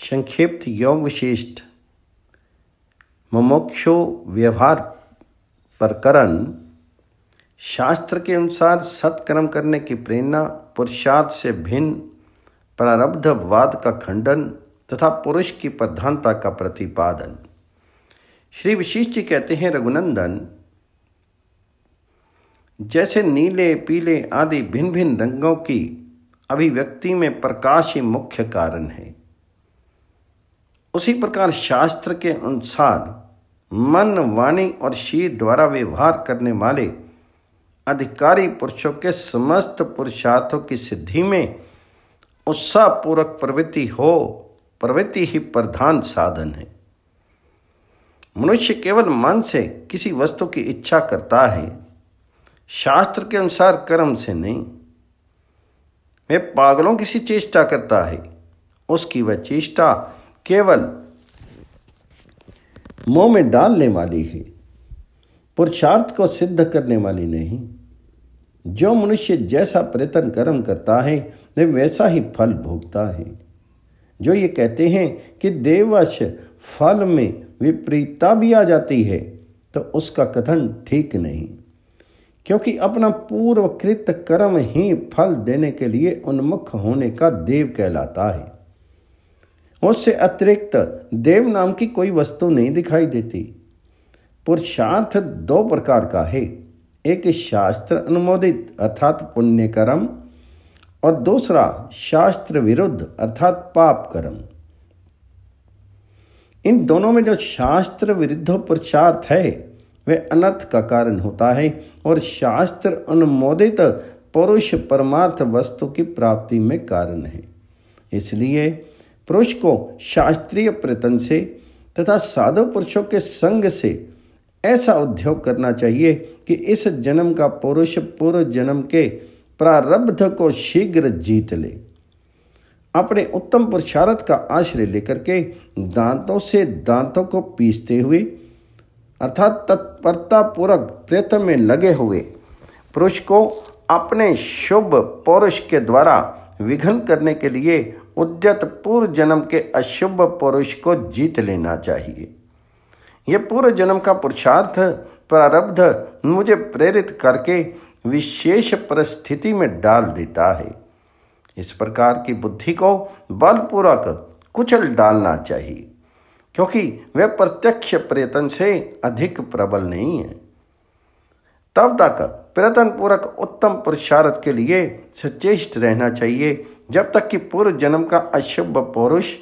संक्षिप्त योग विशिष्ट मुमुक्षु व्यवहार प्रकरण शास्त्र के अनुसार सत्कर्म करने की प्रेरणा पुरुषार्थ से भिन्न प्रारब्धवाद का खंडन तथा पुरुष की प्रधानता का प्रतिपादन श्री विशिष्ट जी कहते हैं रघुनंदन जैसे नीले पीले आदि भिन्न भिन्न रंगों की अभिव्यक्ति में प्रकाश ही मुख्य कारण है उसी प्रकार शास्त्र के अनुसार मन वाणी और शीर द्वारा व्यवहार करने वाले अधिकारी पुरुषों के समस्त पुरुषार्थों की सिद्धि में उत्साहपूर्वक प्रवृत्ति हो प्रवृत्ति ही प्रधान साधन है मनुष्य केवल मन से किसी वस्तु की इच्छा करता है शास्त्र के अनुसार कर्म से नहीं वे पागलों की सी चेष्टा करता है उसकी वह चेष्टा केवल मुंह में डालने वाली है पुरुषार्थ को सिद्ध करने वाली नहीं जो मनुष्य जैसा प्रयत्न कर्म करता है वह वैसा ही फल भोगता है जो ये कहते हैं कि देवश फल में विपरीतता भी आ जाती है तो उसका कथन ठीक नहीं क्योंकि अपना पूर्वकृत कर्म ही फल देने के लिए उन्मुख होने का देव कहलाता है उससे अतिरिक्त देव नाम की कोई वस्तु नहीं दिखाई देती पुरुषार्थ दो प्रकार का है एक शास्त्र अनुमोदित अर्थात पुण्य कर्म और दूसरा शास्त्र विरुद्ध अर्थात पाप कर्म इन दोनों में जो शास्त्र विरुद्ध पुरुषार्थ है वह अनर्थ का कारण होता है और शास्त्र अनुमोदित पुरुष परमार्थ वस्तु की प्राप्ति में कारण है इसलिए पुरुष को शास्त्रीय प्रयत्न से तथा साधु पुरुषों के संग से ऐसा उद्योग करना चाहिए कि इस जन्म का पुरुष पूर्व जन्म के प्रारब्ध को शीघ्र जीत ले अपने उत्तम पुरुषार्थ का आश्रय लेकर के दांतों से दांतों को पीसते हुए अर्थात तत्परतापूर्वक प्रयत्न में लगे हुए पुरुष को अपने शुभ पौरुष के द्वारा विघन करने के लिए उद्यत पूर्व जन्म के अशुभ पुरुष को जीत लेना चाहिए यह पूर्व जन्म का पुरुषार्थ प्रारब्ध मुझे प्रेरित करके विशेष परिस्थिति में डाल देता है इस प्रकार की बुद्धि को बलपूर्वक कुचल डालना चाहिए क्योंकि वह प्रत्यक्ष प्रयत्न से अधिक प्रबल नहीं है तब तक प्रयत्न पूर्वक उत्तम पुरुषार्थ के लिए सचेष्ट रहना चाहिए जब तक कि पूर्व जन्म का अशुभ पुरुष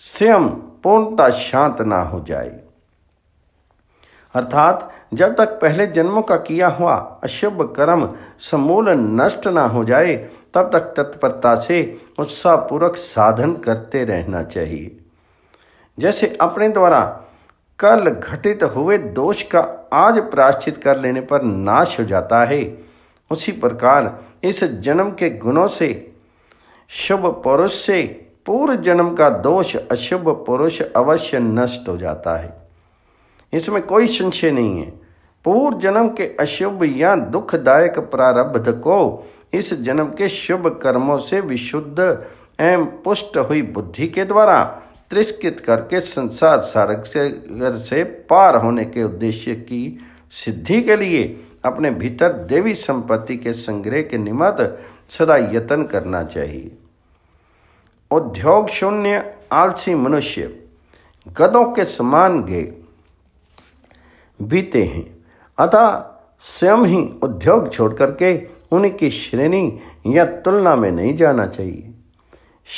स्वयं पूर्णता शांत ना हो जाए अर्थात जब तक पहले जन्मों का किया हुआ अशुभ कर्म समूल नष्ट ना हो जाए तब तक तत्परता से उत्साहपूर्वक साधन करते रहना चाहिए जैसे अपने द्वारा कल घटित हुए दोष का आज प्राश्चित कर लेने पर नाश हो जाता है उसी प्रकार इस जन्म के गुणों से शुभ पुरुष से पूर्व जन्म का दोष अशुभ पुरुष अवश्य नष्ट हो जाता है इसमें कोई संशय नहीं है पूर्व जन्म के अशुभ या दुखदायक प्रारब्ध को इस जन्म के शुभ कर्मों से विशुद्ध एवं पुष्ट हुई बुद्धि के द्वारा त्रिस्कृत करके संसार सारक से से पार होने के उद्देश्य की सिद्धि के लिए अपने भीतर देवी संपत्ति के संग्रह के निमित्त सदा यत्न करना चाहिए उद्योग शून्य आलसी मनुष्य गदों के समान गए बीते हैं अतः स्वयं ही उद्योग छोड़ करके उनकी श्रेणी या तुलना में नहीं जाना चाहिए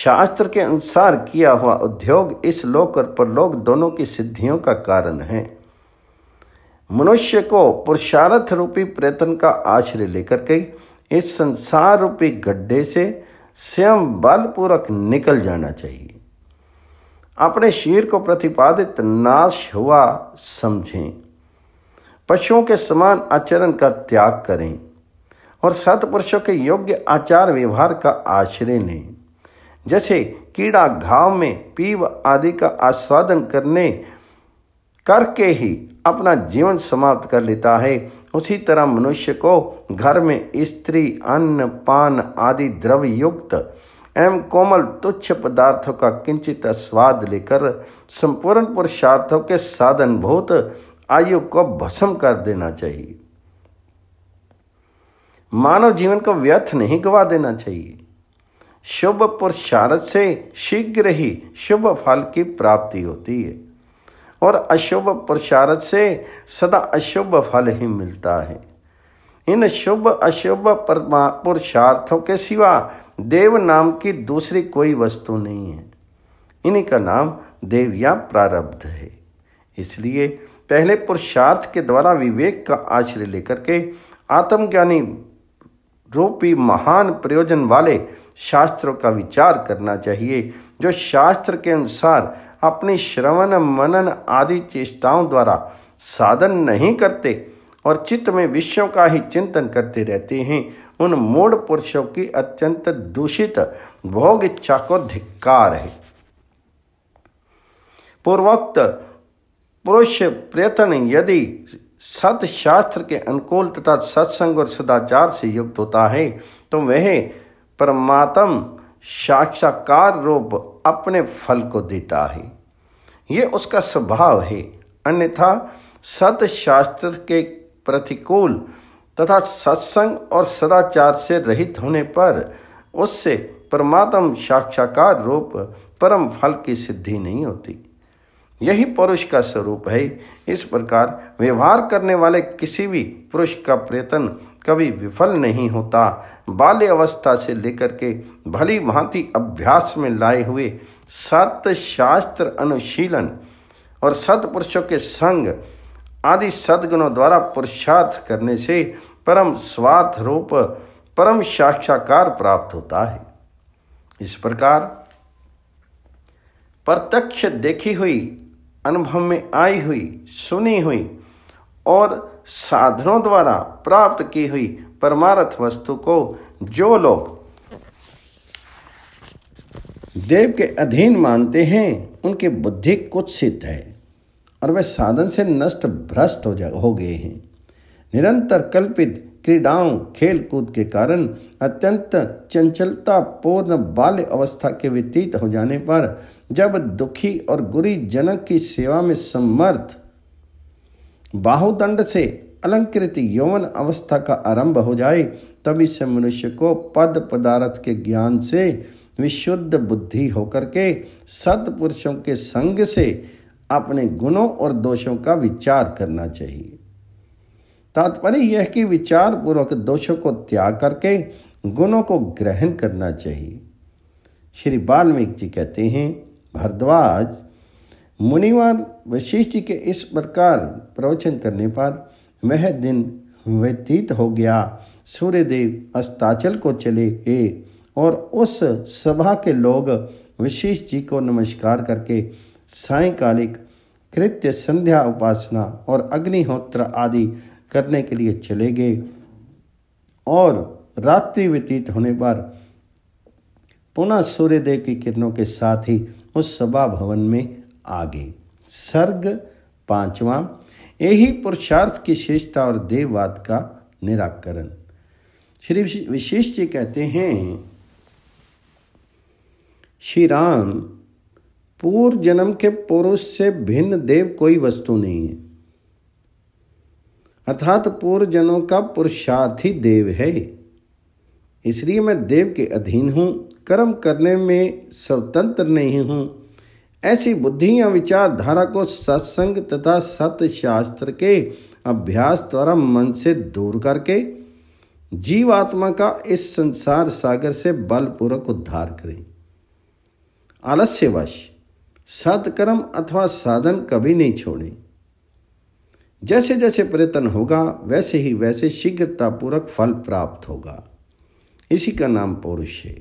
शास्त्र के अनुसार किया हुआ उद्योग इस लोक और परलोक दोनों की सिद्धियों का कारण है मनुष्य को पुरुषार्थ रूपी प्रयत्न का आश्रय लेकर के इस संसार रूपी गड्ढे से स्वयं बलपूर्वक निकल जाना चाहिए अपने शीर को प्रतिपादित नाश हुआ समझें पशुओं के समान आचरण का त्याग करें और सतपुरुषों के योग्य आचार व्यवहार का आश्रय लें जैसे कीड़ा घाव में पीव आदि का आस्वादन करने करके ही अपना जीवन समाप्त कर लेता है उसी तरह मनुष्य को घर में स्त्री अन्न पान आदि द्रव युक्त एवं कोमल तुच्छ पदार्थों का किंचित स्वाद लेकर संपूर्ण पुरुषार्थों के साधन भूत आयु को भस्म कर देना चाहिए मानव जीवन को व्यर्थ नहीं गवा देना चाहिए शुभ पुरुषार्थ से शीघ्र ही शुभ फल की प्राप्ति होती है और अशुभ प्रचारत से सदा अशुभ फल ही मिलता है इन शुभ अशुभ पुरुषार्थों के सिवा देव नाम की दूसरी कोई वस्तु नहीं है इन्हीं का नाम देव या प्रारब्ध है इसलिए पहले पुरुषार्थ के द्वारा विवेक का आश्रय लेकर के आत्मज्ञानी रूपी महान प्रयोजन वाले शास्त्रों का विचार करना चाहिए जो शास्त्र के अनुसार अपनी श्रवण मनन आदि चेष्टाओं द्वारा साधन नहीं करते और चित्त में विषयों का ही चिंतन करते रहते हैं उन मूढ़ पुरुषों की अत्यंत दूषित भोग इच्छा को धिक्कार है पूर्वोक्त पुरुष प्रयत्न यदि सतशास्त्र के अनुकूल तथा सत्संग और सदाचार से युक्त होता है तो वह परमात्म साक्षाकार रूप अपने फल को देता है ये उसका स्वभाव है अन्यथा सत शास्त्र के प्रतिकूल तथा सत्संग और सदाचार से रहित होने पर उससे परमात्म साक्षाकार रूप परम फल की सिद्धि नहीं होती यही पुरुष का स्वरूप है इस प्रकार व्यवहार करने वाले किसी भी पुरुष का प्रयत्न कभी विफल नहीं होता बाल्य अवस्था से लेकर के भली भांति अभ्यास में लाए हुए सत शास्त्र अनुशीलन और सत्पुरुषों के संग आदि सदगुणों द्वारा पुरुषार्थ करने से परम स्वार्थ रूप परम साक्षाकार प्राप्त होता है इस प्रकार प्रत्यक्ष देखी हुई अनुभव में आई हुई सुनी हुई और साधनों द्वारा प्राप्त की हुई परमार्थ वस्तु को जो लोग देव के अधीन मानते हैं उनकी बुद्धि कुत्सित है और वे साधन से नष्ट भ्रष्ट हो जा हो गए हैं निरंतर कल्पित क्रीड़ाओं खेल कूद के कारण अत्यंत चंचलता पूर्ण बाल्य अवस्था के व्यतीत हो जाने पर जब दुखी और गुरी जनक की सेवा में समर्थ बाहुदंड से अलंकृत यौवन अवस्था का आरंभ हो जाए तब इस मनुष्य को पद पदार्थ के ज्ञान से विशुद्ध बुद्धि होकर के सत्पुरुषों के संग से अपने गुणों और दोषों का विचार करना चाहिए तात्पर्य यह कि विचार पूर्वक दोषों को त्याग करके गुणों को ग्रहण करना चाहिए श्री वाल्मीकि जी कहते हैं भरद्वाज मुनिवार वशिष्ठ के इस प्रकार प्रवचन करने पर वह दिन व्यतीत हो गया सूर्यदेव अस्ताचल को चले गए और उस सभा के लोग विशेष जी को नमस्कार करके सायकालिक कृत्य संध्या उपासना और अग्निहोत्र आदि करने के लिए चले गए और रात्रि व्यतीत होने पर पुनः सूर्यदेव की किरणों के साथ ही उस सभा भवन में आ गए सर्ग पांचवा यही पुरुषार्थ की शेषता और देववाद का निराकरण श्री विशेष जी कहते हैं श्री राम पूर्व जन्म के पुरुष से भिन्न देव कोई वस्तु नहीं है अर्थात पूर्व जनों का पुरुषार्थ ही देव है इसलिए मैं देव के अधीन हूं कर्म करने में स्वतंत्र नहीं हूं ऐसी बुद्धि या विचारधारा को सत्संग तथा सत्य शास्त्र के अभ्यास द्वारा मन से दूर करके जीवात्मा का इस संसार सागर से बलपूर्वक उद्धार करें आलस्यवश सत्कर्म अथवा साधन कभी नहीं छोड़ें जैसे जैसे प्रयत्न होगा वैसे ही वैसे शीघ्रतापूर्वक फल प्राप्त होगा इसी का नाम पौरुष है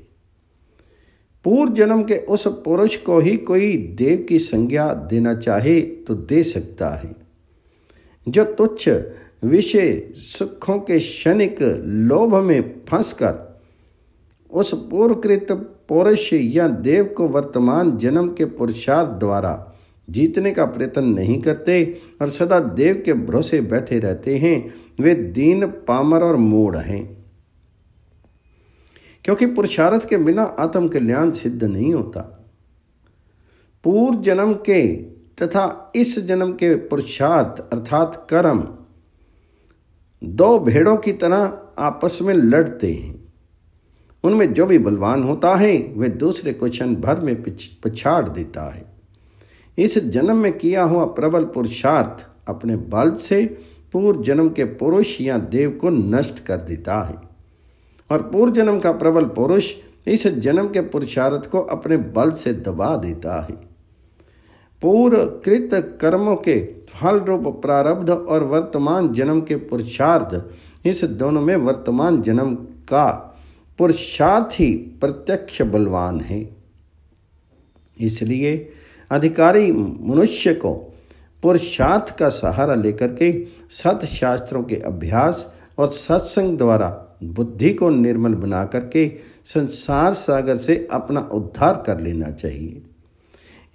पूर्व जन्म के उस पुरुष को ही कोई देव की संज्ञा देना चाहे तो दे सकता है जो तुच्छ विषय सुखों के क्षणिक लोभ में फंसकर उस पूर्वकृत पुरुष या देव को वर्तमान जन्म के पुरुषार्थ द्वारा जीतने का प्रयत्न नहीं करते और सदा देव के भरोसे बैठे रहते हैं वे दीन पामर और मूढ़ हैं क्योंकि पुरुषार्थ के बिना आत्म कल्याण सिद्ध नहीं होता पूर्व जन्म के तथा इस जन्म के पुरुषार्थ अर्थात कर्म दो भेड़ों की तरह आपस में लड़ते हैं उनमें जो भी बलवान होता है वह दूसरे को क्षण भर में पिछाड़ देता है इस जन्म में किया हुआ प्रबल पुरुषार्थ अपने बल से पूर्व जन्म के पुरुष या देव को नष्ट कर देता है और पूर्व जन्म का प्रबल पुरुष इस जन्म के पुरुषार्थ को अपने बल से दबा देता है पूर्व कृत कर्मों के फल रूप प्रारब्ध और वर्तमान जन्म के पुरुषार्थ इस दोनों में वर्तमान जन्म का पुरुषार्थ ही प्रत्यक्ष बलवान है इसलिए अधिकारी मनुष्य को पुरुषार्थ का सहारा लेकर के सत शास्त्रों के अभ्यास और सत्संग द्वारा बुद्धि को निर्मल बना करके संसार सागर से अपना उद्धार कर लेना चाहिए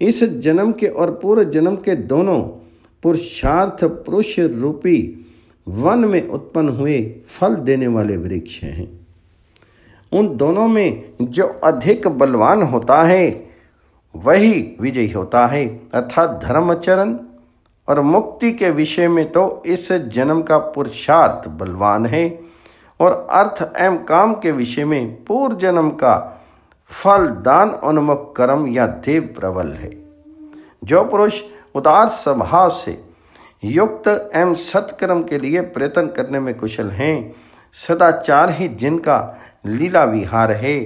इस जन्म के और पूर्व जन्म के दोनों पुरुषार्थ पुरुष रूपी वन में उत्पन्न हुए फल देने वाले वृक्ष हैं उन दोनों में जो अधिक बलवान होता है वही विजयी होता है अर्थात धर्मचरण और मुक्ति के विषय में तो इस जन्म का पुरुषार्थ बलवान है और अर्थ एवं काम के विषय में पूर्व जन्म का फल दान उन्मुख कर्म या देव प्रबल है जो पुरुष उदार स्वभाव से युक्त एवं सत्कर्म के लिए प्रयत्न करने में कुशल हैं सदाचार ही जिनका लीला विहार है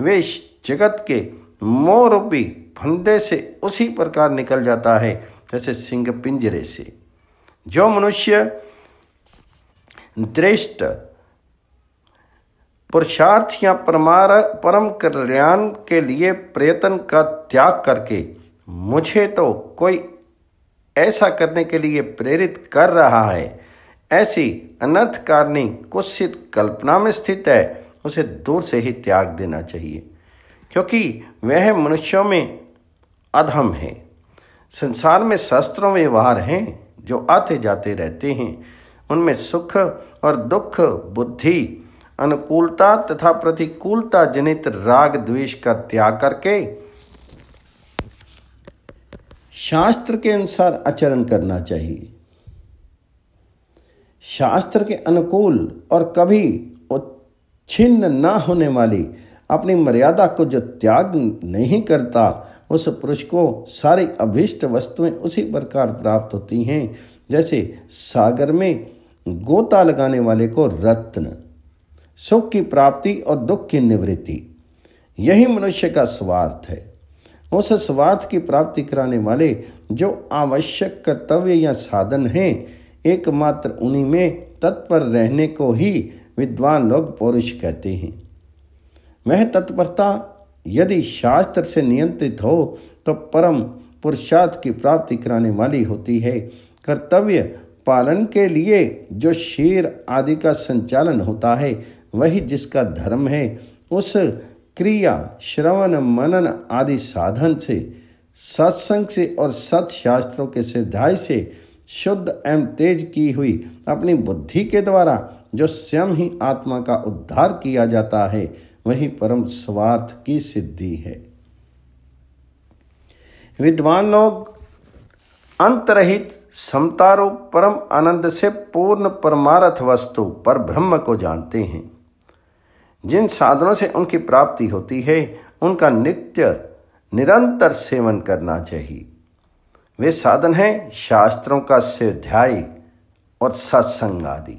वे जगत के मोरूपी फंदे से उसी प्रकार निकल जाता है जैसे सिंह पिंजरे से जो मनुष्य दृष्ट पुरुषार्थ या परमार परम कल्याण के लिए प्रयत्न का त्याग करके मुझे तो कोई ऐसा करने के लिए प्रेरित कर रहा है ऐसी अनर्थकारिणी कुत्सित कल्पना में स्थित है उसे दूर से ही त्याग देना चाहिए क्योंकि वह मनुष्यों में अधम है संसार में शस्त्रों व्यवहार हैं जो आते जाते रहते हैं उनमें सुख और दुख बुद्धि अनुकूलता तथा प्रतिकूलता जनित राग द्वेष का त्याग करके शास्त्र के अनुसार आचरण करना चाहिए शास्त्र के अनुकूल और कभी छिन्न ना होने वाली अपनी मर्यादा को जो त्याग नहीं करता उस पुरुष को सारी अभिष्ट वस्तुएं उसी प्रकार प्राप्त होती हैं जैसे सागर में गोता लगाने वाले को रत्न सुख की प्राप्ति और दुख की निवृत्ति यही मनुष्य का स्वार्थ है उस स्वार्थ की प्राप्ति कराने वाले जो आवश्यक कर्तव्य या साधन हैं एकमात्र उन्हीं में तत्पर रहने को ही विद्वान लोग पौरुष कहते हैं वह तत्परता यदि शास्त्र से नियंत्रित हो तो परम पुरुषार्थ की प्राप्ति कराने वाली होती है कर्तव्य पालन के लिए जो शेर आदि का संचालन होता है वही जिसका धर्म है उस क्रिया श्रवण मनन आदि साधन से सत्संग से और सत्शास्त्रों के सिद्धाय से शुद्ध एवं तेज की हुई अपनी बुद्धि के द्वारा जो स्वयं ही आत्मा का उद्धार किया जाता है वही परम स्वार्थ की सिद्धि है विद्वान लोग अंतरहित समतारूप परम आनंद से पूर्ण परमारथ वस्तु पर ब्रह्म को जानते हैं जिन साधनों से उनकी प्राप्ति होती है उनका नित्य निरंतर सेवन करना चाहिए वे साधन हैं शास्त्रों का स्वाध्याय और सत्संग आदि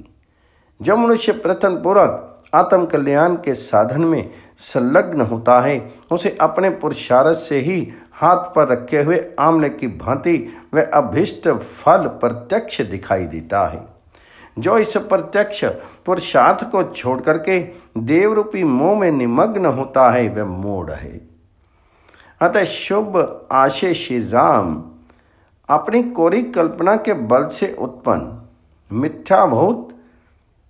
जो मनुष्य प्रथम पूर्वक आत्म कल्याण के साधन में संलग्न होता है उसे अपने पुरुषार्थ से ही हाथ पर रखे हुए आमले की भांति वह अभिष्ट फल प्रत्यक्ष दिखाई देता है जो इस प्रत्यक्ष पुरुषार्थ को छोड़ करके देवरूपी मोह में निमग्न होता है वह मोड़ है अतः शुभ आशय श्री राम अपनी कोरी कल्पना के बल से उत्पन्न मिथ्याभूत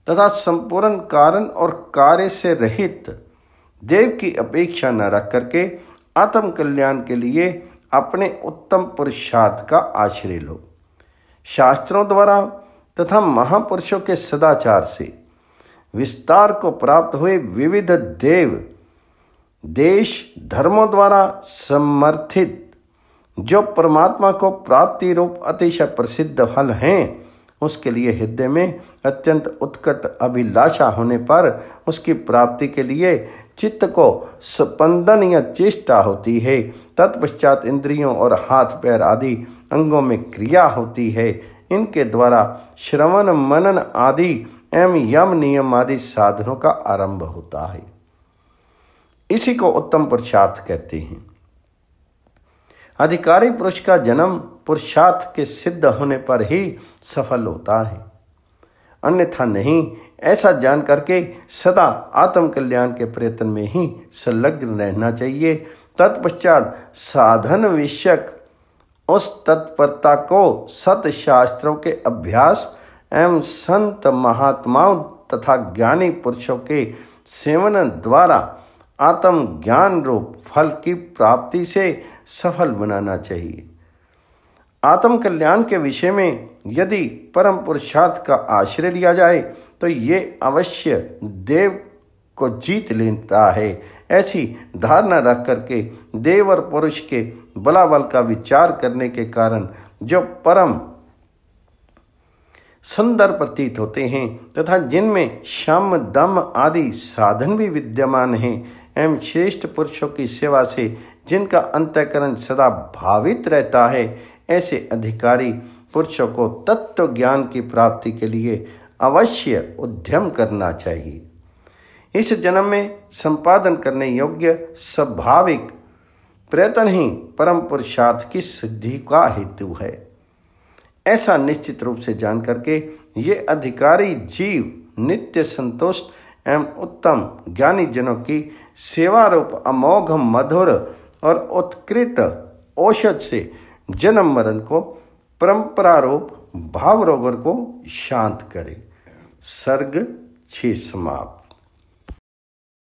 तथा संपूर्ण कारण और कार्य से रहित देव की अपेक्षा न रख करके आत्म कल्याण के लिए अपने उत्तम पुरुषार्थ का आश्रय लो शास्त्रों द्वारा तथा महापुरुषों के सदाचार से विस्तार को प्राप्त हुए विविध देव देश धर्मों द्वारा समर्थित जो परमात्मा को प्राप्ति रूप अतिशय प्रसिद्ध फल हैं उसके लिए हृदय में अत्यंत उत्कट अभिलाषा होने पर उसकी प्राप्ति के लिए चित्त को स्पंदन या चेष्टा होती है तत्पश्चात इंद्रियों और हाथ पैर आदि अंगों में क्रिया होती है इनके द्वारा श्रवण मनन आदि एवं यम नियम आदि साधनों का आरंभ होता है इसी को उत्तम पुरुषार्थ कहते हैं अधिकारी पुरुष का जन्म पुरुषार्थ के सिद्ध होने पर ही सफल होता है अन्यथा नहीं ऐसा जान करके सदा आत्म कल्याण के प्रयत्न में ही संलग्न रहना चाहिए तत्पश्चात साधन विषयक उस तत्परता को सत शास्त्रों के अभ्यास एवं संत महात्माओं तथा ज्ञानी पुरुषों के सेवन द्वारा आत्म ज्ञान रूप फल की प्राप्ति से सफल बनाना चाहिए आत्म कल्याण के विषय में यदि परम पुरुषार्थ का आश्रय लिया जाए तो ये अवश्य देव को जीत लेता है ऐसी धारणा रख करके देव और पुरुष के बलाबल का विचार करने के कारण जो परम सुंदर प्रतीत होते हैं तथा जिनमें शम दम आदि साधन भी विद्यमान हैं एवं श्रेष्ठ पुरुषों की सेवा से जिनका अंतकरण सदा भावित रहता है ऐसे अधिकारी पुरुषों को तत्व ज्ञान की प्राप्ति के लिए अवश्य उद्यम करना चाहिए इस जन्म में संपादन करने योग्य स्वाभाविक प्रयत्न ही परम पुरुषार्थ की सिद्धि का हेतु है ऐसा निश्चित रूप से जान करके ये अधिकारी जीव नित्य संतोष एवं उत्तम ज्ञानी जनों की सेवा रूप अमोघ मधुर और उत्कृत औषध से जन्म मरण को परंपरारूप भाव रोगर को शांत करे सर्ग छे समाप्त